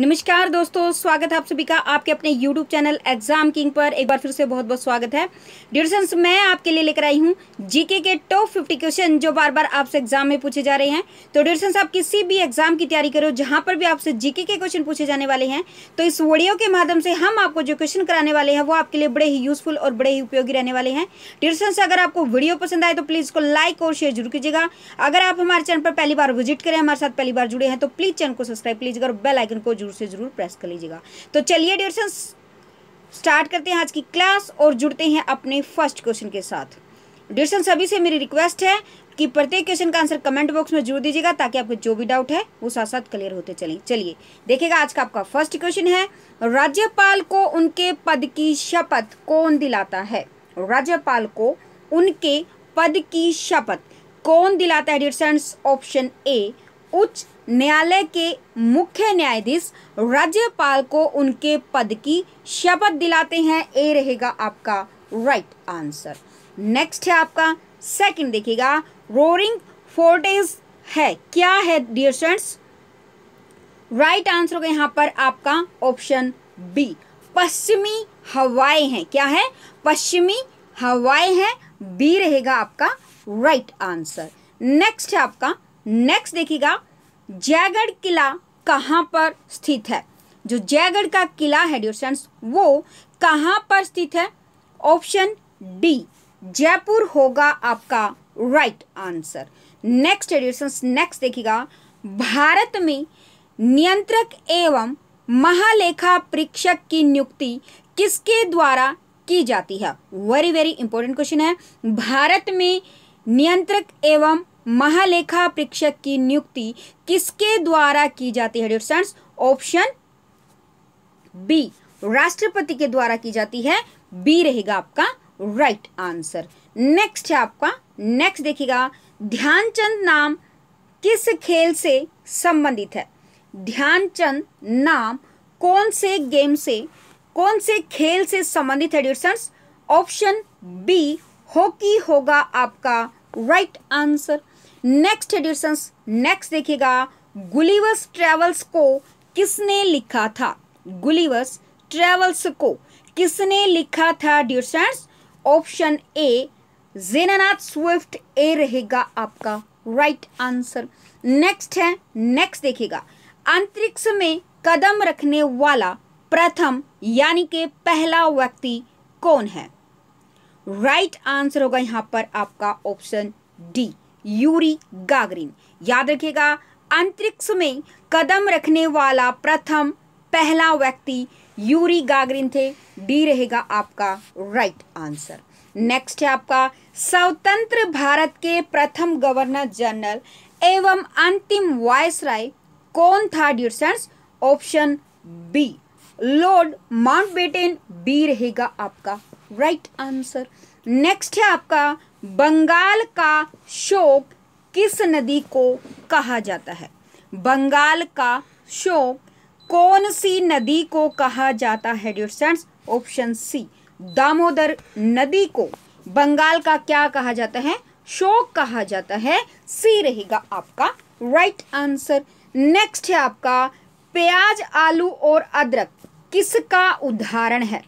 नमस्कार दोस्तों स्वागत है आप सभी का आपके अपने YouTube चैनल एग्जाम किंग पर एक बार फिर से बहुत बहुत स्वागत है ड्यूरसेंस मैं आपके लिए लेकर आई हूं जीके के टॉप 50 क्वेश्चन जो बार बार आपसे एग्जाम में पूछे जा रहे हैं तो ड्यूरसेंस आप किसी भी एग्जाम की तैयारी करो जहां पर भी आपसे जीके के क्वेश्चन पूछे जाने वाले हैं तो इस वीडियो के माध्यम से हम आपको जो क्वेश्चन कराने वाले हैं वो आपके लिए बड़े ही यूजफुल और बड़े ही उपयोगी रहने वाले हैं ड्यूरसेंस अगर आपको वीडियो पसंद आए तो प्लीज़ को लाइक और शेयर जरूर कीजिएगा अगर आप हमारे चैनल पर पहली बार विजिट करें हमारे साथ पहली बार जुड़े हैं तो प्लीज़ चैनल को सब्सक्राइब प्लीज और बेलाइकन को जरूर ज़रूर से ज़रूर प्रेस कर लीजिएगा तो चलिए डियर स्टार्ट करते हैं आज की क्लास और जुड़ते हैं अपने फर्स्ट क्वेश्चन के साथ डियर सभी से मेरी रिक्वेस्ट है कि प्रत्येक क्वेश्चन का आंसर कमेंट बॉक्स में जरूर दीजिएगा ताकि आपको जो भी डाउट है वो साथ साथ क्लियर होते चले चलिए देखिएगा आज का आपका फर्स्ट क्वेश्चन है राज्यपाल को उनके पद की शपथ कौन दिलाता है राज्यपाल को उनके पद की शपथ कौन दिलाता है ऑप्शन ए उच्च न्यायालय के मुख्य न्यायाधीश राज्यपाल को उनके पद की शपथ दिलाते हैं ए रहेगा आपका राइट आंसर नेक्स्ट है आपका सेकंड देखिएगा रोरिंग फोर्टेज है क्या है डियर स्टूडेंट्स राइट आंसर होगा यहां पर आपका ऑप्शन बी पश्चिमी हवाएं हैं क्या है पश्चिमी हवाएं हैं बी रहेगा आपका राइट आंसर नेक्स्ट है आपका नेक्स्ट देखिएगा जयगढ़ किला कहाँ पर स्थित है जो जयगढ़ का किला है डियर फ्रेंड्स वो कहाँ पर स्थित है ऑप्शन डी जयपुर होगा आपका right answer next editions next देखिएगा भारत में नियंत्रक एवं महालेखा परीक्षक की नियुक्ति किसके द्वारा की जाती है वेरी वेरी इंपॉर्टेंट क्वेश्चन है भारत में नियंत्रक एवं महालेखा परीक्षक की नियुक्ति किसके द्वारा की जाती है ऑप्शन बी राष्ट्रपति के द्वारा की जाती है बी रहेगा आपका राइट आंसर नेक्स्ट है आपका नेक्स्ट देखिएगा ध्यानचंद नाम किस खेल से संबंधित है ध्यानचंद नाम कौन से गेम से कौन से खेल से संबंधित है ऑप्शन बी हॉकी होगा आपका right right answer next edition next देखिएगा गुलीवर्स ट्रेवल्स को किसने लिखा था गुलीवर्स ट्रेवल्स को किसने लिखा था ड्यूसेंट्स ऑप्शन ए जेनानाथ स्विफ्ट ए रहेगा आपका राइट आंसर नेक्स्ट है नेक्स्ट देखिएगा अंतरिक्ष में कदम रखने वाला प्रथम यानी के पहला व्यक्ति कौन है राइट right आंसर होगा यहां पर आपका ऑप्शन डी यूरी गागरिन याद रखिएगा अंतरिक्ष में कदम रखने वाला प्रथम पहला व्यक्ति यूरी गागरिन थे डी रहेगा आपका राइट आंसर नेक्स्ट है आपका स्वतंत्र भारत के प्रथम गवर्नर जनरल एवं अंतिम राय कौन था सेंस option B Lord Mountbatten B रहेगा आपका राइट right आंसर नेक्स्ट है आपका बंगाल का शोक किस नदी को कहा जाता है बंगाल का शोक कौन सी नदी को कहा जाता है डियर ऑप्शन सी दामोदर नदी को बंगाल का क्या कहा जाता है शोक कहा जाता है सी रहेगा आपका राइट आंसर नेक्स्ट है आपका प्याज आलू और अदरक किसका उदाहरण है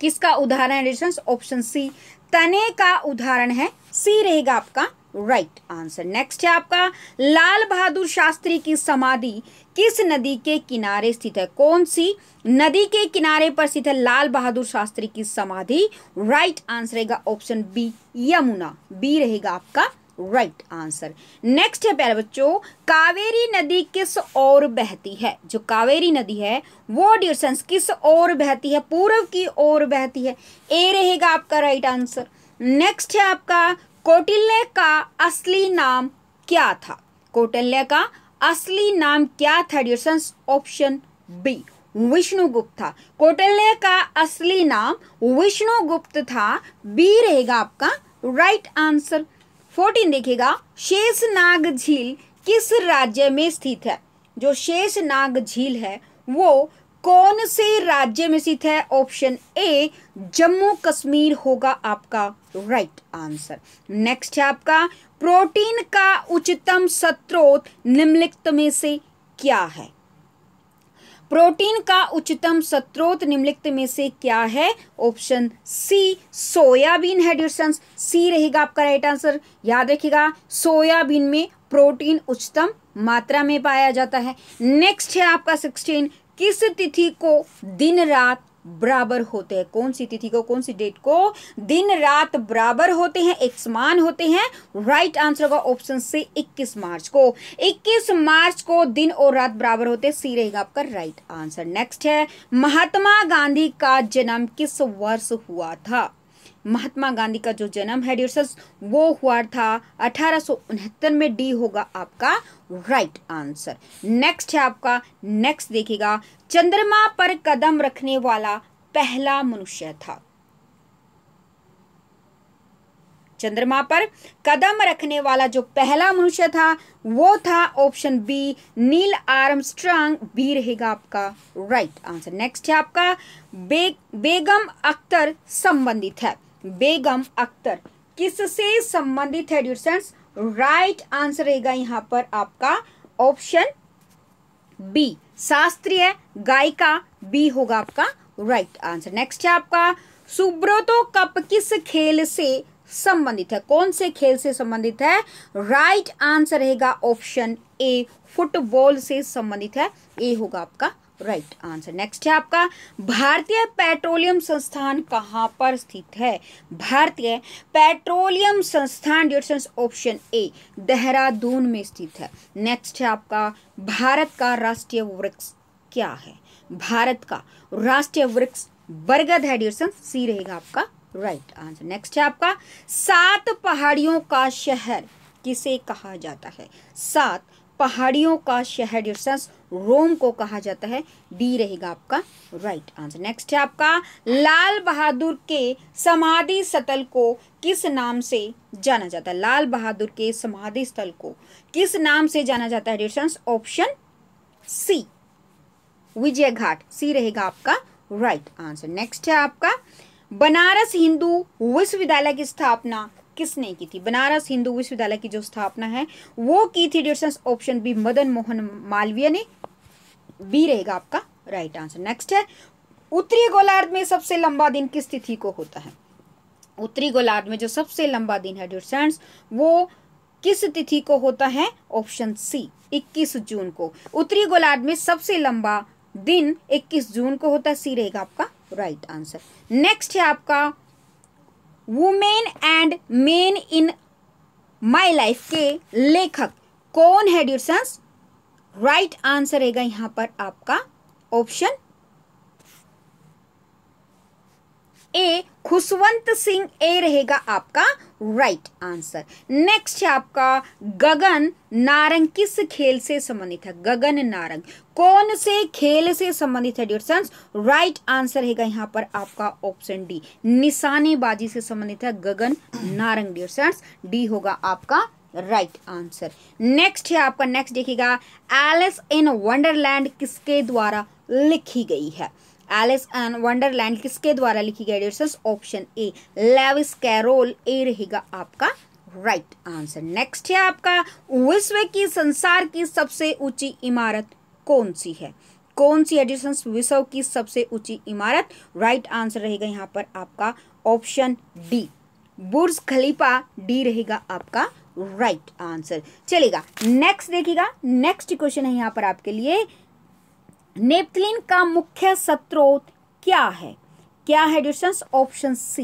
किसका उदाहरण है ऑप्शन सी तने का उदाहरण है सी रहेगा आपका राइट आंसर नेक्स्ट है आपका लाल बहादुर शास्त्री की समाधि किस नदी के किनारे स्थित है कौन सी नदी के किनारे पर स्थित है लाल बहादुर शास्त्री की समाधि राइट आंसर रहेगा ऑप्शन बी यमुना बी रहेगा आपका राइट आंसर नेक्स्ट है प्यारे बच्चों कावेरी नदी किस ओर बहती है जो कावेरी नदी है वो डियर सेंस किस ओर बहती है पूर्व की ओर बहती है ए रहेगा आपका राइट आंसर नेक्स्ट है आपका कौटिल्य का असली नाम क्या था कौटिल्य का असली नाम क्या था डियर सेंस ऑप्शन बी विष्णुगुप्त था कौटिल्य का असली नाम विष्णुगुप्त था बी रहेगा आपका राइट right आंसर फोर्टीन देखिएगा शेषनाग झील किस राज्य में स्थित है जो शेषनाग झील है वो कौन से राज्य में स्थित है ऑप्शन ए जम्मू कश्मीर होगा आपका राइट आंसर नेक्स्ट है आपका प्रोटीन का उच्चतम स्रोत निम्नलिखित में से क्या है प्रोटीन का उच्चतम स्रोत निम्नलिखित में से क्या है ऑप्शन सी सोयाबीन है डिस्टेंस सी रहेगा आपका राइट आंसर याद रखिएगा सोयाबीन में प्रोटीन उच्चतम मात्रा में पाया जाता है नेक्स्ट है आपका सिक्सटीन किस तिथि को दिन रात बराबर होते हैं कौन सी तिथि को कौन सी डेट को दिन रात बराबर होते हैं एक समान होते हैं राइट आंसर होगा ऑप्शन से 21 मार्च को 21 मार्च को दिन और रात बराबर होते हैं सी रहेगा आपका राइट आंसर नेक्स्ट है महात्मा गांधी का जन्म किस वर्ष हुआ था महात्मा गांधी का जो जन्म है डियर्सर्स वो हुआ था अठारह में डी होगा आपका राइट आंसर नेक्स्ट है आपका नेक्स्ट देखिएगा चंद्रमा पर कदम रखने वाला पहला मनुष्य था चंद्रमा पर कदम रखने वाला जो पहला मनुष्य था वो था option B Neil arm B रहेगा आपका राइट आंसर नेक्स्ट है आपका बे, बेगम अख्तर संबंधित है बेगम अख्तर किससे संबंधित है ड्यूसेंट्स राइट आंसर रहेगा यहाँ पर आपका ऑप्शन बी शास्त्रीय गायिका बी होगा आपका राइट आंसर नेक्स्ट है आपका सुब्रतो कप किस खेल से संबंधित है कौन से खेल से संबंधित है राइट आंसर रहेगा ऑप्शन ए फुटबॉल से संबंधित है ए होगा आपका राइट आंसर नेक्स्ट है आपका भारतीय पेट्रोलियम संस्थान कहाँ पर स्थित है भारतीय पेट्रोलियम संस्थान ऑप्शन ए देहरादून में स्थित है नेक्स्ट है आपका भारत का राष्ट्रीय वृक्ष क्या है भारत का राष्ट्रीय वृक्ष बरगद है डियर सी रहेगा आपका राइट आंसर नेक्स्ट है आपका सात पहाड़ियों का शहर किसे कहा जाता है सात पहाड़ियों का शहर यूसेंस रोम को कहा जाता है डी रहेगा आपका राइट आंसर नेक्स्ट है आपका लाल बहादुर के समाधि स्थल को किस नाम से जाना जाता है लाल बहादुर के समाधि स्थल को किस नाम से जाना जाता है डिस्टेंस ऑप्शन सी विजय घाट सी रहेगा आपका राइट आंसर नेक्स्ट है आपका बनारस हिंदू विश्वविद्यालय की स्थापना किसने की थी बनारस हिंदू विश्वविद्यालय की जो स्थापना है वो की थी dear option B Madan Mohan Malviya ने बी रहेगा आपका राइट आंसर नेक्स्ट है उत्तरी गोलार्ध में सबसे लंबा दिन किस तिथि को होता है उत्तरी गोलार्ध में जो सबसे लंबा दिन है ड्यूसेंट्स वो किस तिथि को होता है ऑप्शन सी 21 जून को उत्तरी गोलार्ध में सबसे लंबा दिन 21 जून को होता है सी रहेगा आपका राइट आंसर नेक्स्ट है आपका women and men in my life के लेखक कौन है ड्यूसन्स राइट आंसर रहेगा यहाँ पर आपका option A Khushwant Singh A रहेगा आपका राइट आंसर नेक्स्ट है आपका गगन नारंग किस खेल से संबंधित है गगन नारंग कौन से खेल से संबंधित है ड्यूरसन्स राइट आंसर रहेगा यहाँ पर आपका ऑप्शन डी निशानेबाजी से संबंधित है गगन नारंग ड्यूरसन्स डी होगा आपका राइट आंसर नेक्स्ट है आपका नेक्स्ट देखिएगा एलिस इन वंडरलैंड किसके द्वारा लिखी गई है एलिस एन वंडरलैंड किसके द्वारा लिखी गई डियर्स option A Lewis Carroll A रहेगा आपका राइट आंसर नेक्स्ट है आपका विश्व की संसार की सबसे ऊंची इमारत कौन सी है कौन सी एडिशन विश्व की सबसे ऊंची इमारत राइट आंसर रहेगा यहाँ पर आपका option D Burj Khalifa D रहेगा आपका राइट आंसर चलेगा नेक्स्ट देखिएगा नेक्स्ट क्वेश्चन है यहाँ पर आपके लिए नेप्थलीन का मुख्य स्रोत क्या है क्या है डिस्टेंस ऑप्शन सी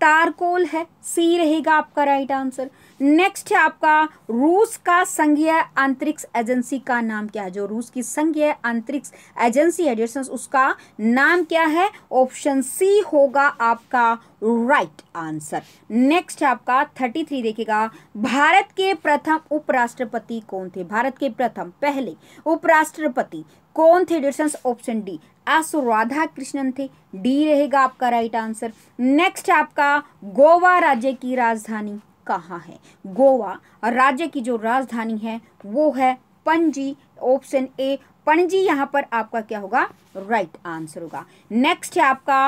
तारकोल है सी रहेगा आपका राइट आंसर नेक्स्ट है आपका रूस का संघीय अंतरिक्ष एजेंसी का नाम क्या है जो रूस की संघीय अंतरिक्ष एजेंसी है उसका नाम क्या है ऑप्शन सी होगा आपका राइट आंसर नेक्स्ट है आपका थर्टी थ्री देखिएगा भारत के प्रथम उपराष्ट्रपति कौन थे भारत के प्रथम पहले उपराष्ट्रपति कौन थे डिस्टेंस option D S Radha Krishnan थे डी रहेगा आपका राइट आंसर नेक्स्ट है आपका गोवा राज्य की राजधानी कहाँ है गोवा राज्य की जो राजधानी है वो है पणजी ऑप्शन ए पणजी यहाँ पर आपका क्या होगा राइट आंसर होगा नेक्स्ट है आपका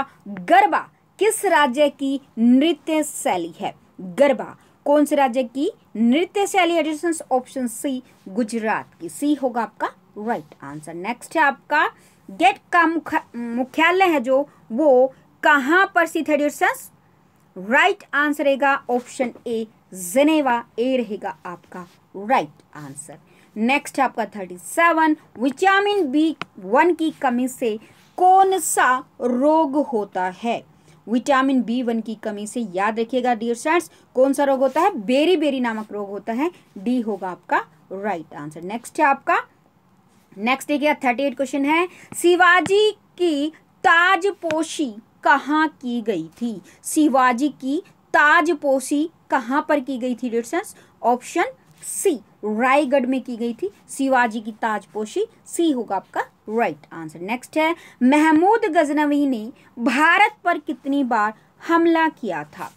गरबा किस राज्य की नृत्य शैली है गरबा कौन से राज्य की नृत्य शैली एडिशन ऑप्शन सी गुजरात की सी होगा आपका राइट आंसर नेक्स्ट है आपका गेट का मुख्यालय है जो वो कहाँ पर सी है एडिशन राइट आंसर रहेगा ऑप्शन ए जनेवा ए रहेगा आपका राइट आंसर नेक्स्ट आपका thirty seven vitamin B one की कमी से कौन सा रोग होता है विटामिन बी वन की कमी से याद रखिएगा डियर फ्रेंड्स कौन सा रोग होता है बेरी बेरी नामक रोग होता है डी होगा आपका राइट आंसर नेक्स्ट है आपका नेक्स्ट देखिए थर्टी एट क्वेश्चन है शिवाजी की ताजपोशी कहाँ की गई थी शिवाजी की ताजपोशी कहाँ पर की गई थी डिटेंस ऑप्शन सी रायगढ़ में की गई थी शिवाजी की ताजपोशी सी होगा आपका राइट आंसर नेक्स्ट है महमूद गजनवी ने भारत पर कितनी बार हमला किया था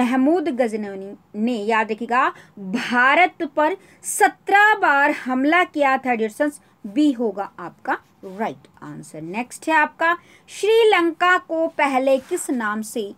महमूद गजनवी ने याद रखिएगा भारत पर सत्रह बार हमला किया था डिटेंस बी होगा आपका राइट आंसर नेक्स्ट है आपका श्रीलंका को पहले किस नाम से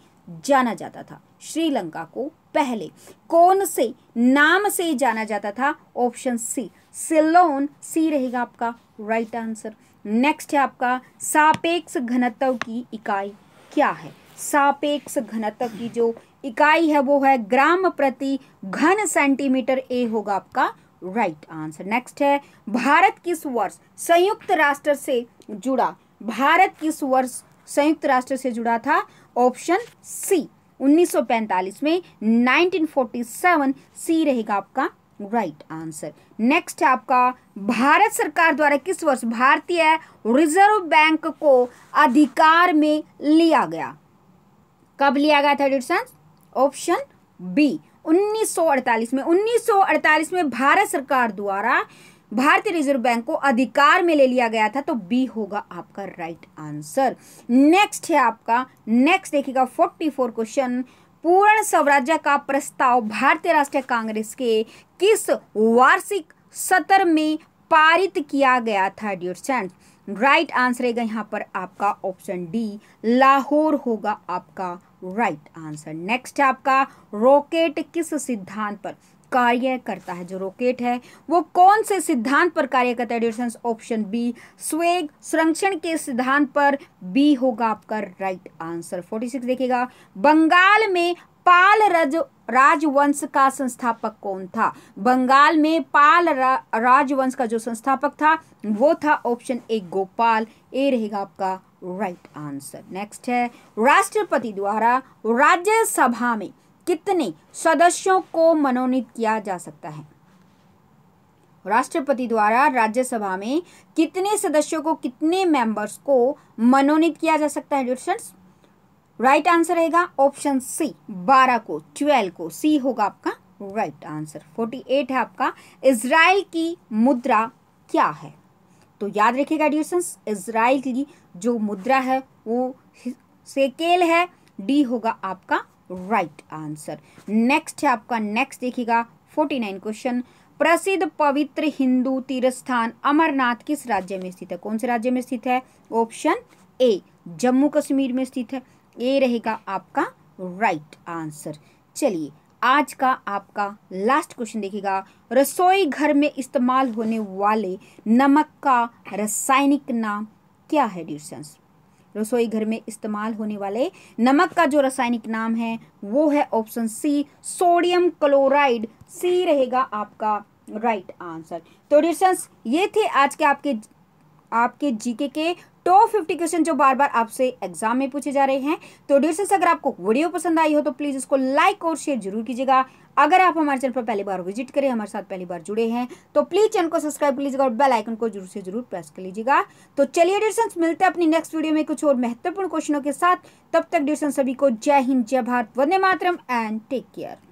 जाना जाता था श्रीलंका को पहले कौन से नाम से जाना जाता था ऑप्शन सी सिलोन सी रहेगा आपका राइट आंसर नेक्स्ट है आपका सापेक्ष घनत्व की इकाई क्या है सापेक्ष घनत्व की जो इकाई है वो है ग्राम प्रति घन सेंटीमीटर ए होगा आपका राइट आंसर नेक्स्ट है भारत किस वर्ष संयुक्त राष्ट्र से जुड़ा भारत किस वर्ष संयुक्त राष्ट्र से जुड़ा था ऑप्शन सी 1945 में 1947 सी रहेगा आपका राइट आंसर नेक्स्ट है आपका भारत सरकार द्वारा किस वर्ष भारतीय रिजर्व बैंक को अधिकार में लिया गया कब लिया गया था ऑप्शन बी 1948 में 1948 में भारत सरकार द्वारा भारतीय रिजर्व बैंक को अधिकार में ले लिया गया था तो बी होगा आपका राइट आंसर नेक्स्ट है आपका नेक्स्ट देखिएगा 44 क्वेश्चन पूर्ण स्वराज्य का प्रस्ताव भारतीय राष्ट्रीय कांग्रेस के किस वार्षिक सत्र में पारित किया गया था डियर सेंट राइट आंसर है यहाँ पर आपका ऑप्शन डी लाहौर होगा आपका राइट आंसर नेक्स्ट आपका रॉकेट किस सिद्धांत पर कार्य करता है जो रॉकेट है वो कौन से सिद्धांत पर कार्य करता है ड्यूरेशंस ऑप्शन बी स्वेग संरक्षण के सिद्धांत पर बी होगा आपका राइट आंसर 46 देखिएगा बंगाल में पाल रज राजवंश का संस्थापक कौन था बंगाल में पाल रा, राजवंश का जो संस्थापक था वो था ऑप्शन ए गोपाल ए रहेगा आपका राइट आंसर नेक्स्ट है राष्ट्रपति द्वारा राज्यसभा में कितने सदस्यों को मनोनीत किया जा सकता है राष्ट्रपति द्वारा राज्यसभा में कितने सदस्यों को कितने मेंबर्स को मनोनीत किया जा सकता है स्टूडेंट्स राइट right आंसर रहेगा ऑप्शन सी बारह को ट्वेल्व को सी होगा आपका राइट आंसर फोर्टी एट है आपका इसराइल की मुद्रा क्या है तो याद रखिएगा ड्यूशंस इसराइल की जो मुद्रा है वो सेकेल है डी होगा आपका राइट आंसर नेक्स्ट है आपका नेक्स्ट देखिएगा फोर्टी नाइन क्वेश्चन प्रसिद्ध पवित्र हिंदू तीर्थ स्थान अमरनाथ किस राज्य में स्थित है कौन से राज्य में स्थित है ऑप्शन ए जम्मू कश्मीर में स्थित है ए रहेगा आपका राइट आंसर चलिए आज का आपका लास्ट क्वेश्चन देखिएगा रसोई घर में इस्तेमाल होने वाले नमक का रासायनिक नाम क्या है ड्यूसेंस रसोई घर में इस्तेमाल होने वाले नमक का जो रासायनिक नाम है वो है option C sodium chloride C रहेगा आपका राइट right आंसर तो ड्यूसेंस ये थे आज के आपके आपके जीके के टॉप फिफ्टी क्वेश्चन जो बार बार आपसे एग्जाम में पूछे जा रहे हैं तो डियर अगर आपको वीडियो पसंद आई हो तो प्लीज़ इसको लाइक और शेयर जरूर कीजिएगा अगर आप हमारे चैनल पर पहली बार विजिट करें हमारे साथ पहली बार जुड़े हैं तो प्लीज़ चैनल को सब्सक्राइब कर लीजिएगा और बेल आइकन को जरूर से जरूर प्रेस कर लीजिएगा तो चलिए डियर मिलते हैं अपनी नेक्स्ट वीडियो में कुछ और महत्वपूर्ण क्वेश्चनों के साथ तब तक डियर सभी को जय हिंद जय भारत वंदे मातरम एंड टेक केयर